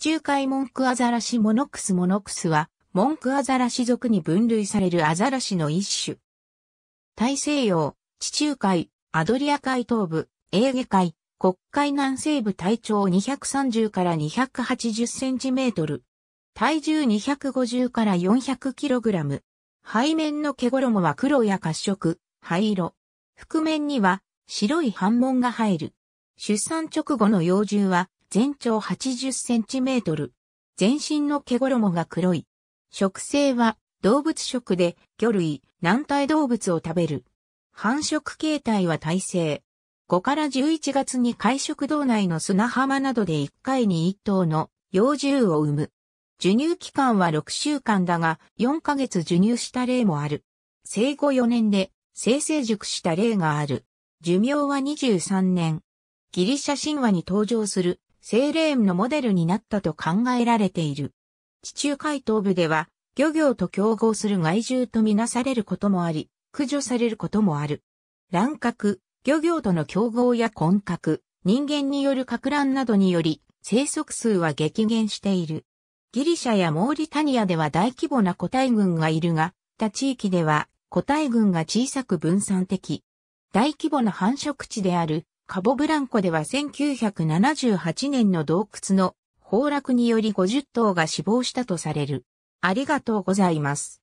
地中海モンクアザラシモノクスモノクスは、モンクアザラシ属に分類されるアザラシの一種。大西洋、地中海、アドリア海東部、エーゲ海、国海南西部体長230から280センチメートル。体重250から400キログラム。背面の毛衣は黒や褐色、灰色。覆面には白い斑紋が入る。出産直後の幼獣は全長80センチメートル。全身の毛衣が黒い。食性は動物食で魚類、軟体動物を食べる。繁殖形態は耐性。5から11月に海食道内の砂浜などで1回に1頭の幼獣を産む。授乳期間は6週間だが4ヶ月授乳した例もある。生後4年で生成熟した例がある。寿命は23年。ギリシャ神話に登場するセーレーンのモデルになったと考えられている。地中海東部では、漁業と競合する害獣とみなされることもあり、駆除されることもある。乱獲、漁業との競合や混獲、人間による拡乱などにより、生息数は激減している。ギリシャやモーリタニアでは大規模な個体群がいるが、他地域では個体群が小さく分散的。大規模な繁殖地であるカボブランコでは1978年の洞窟の崩落により50頭が死亡したとされる。ありがとうございます。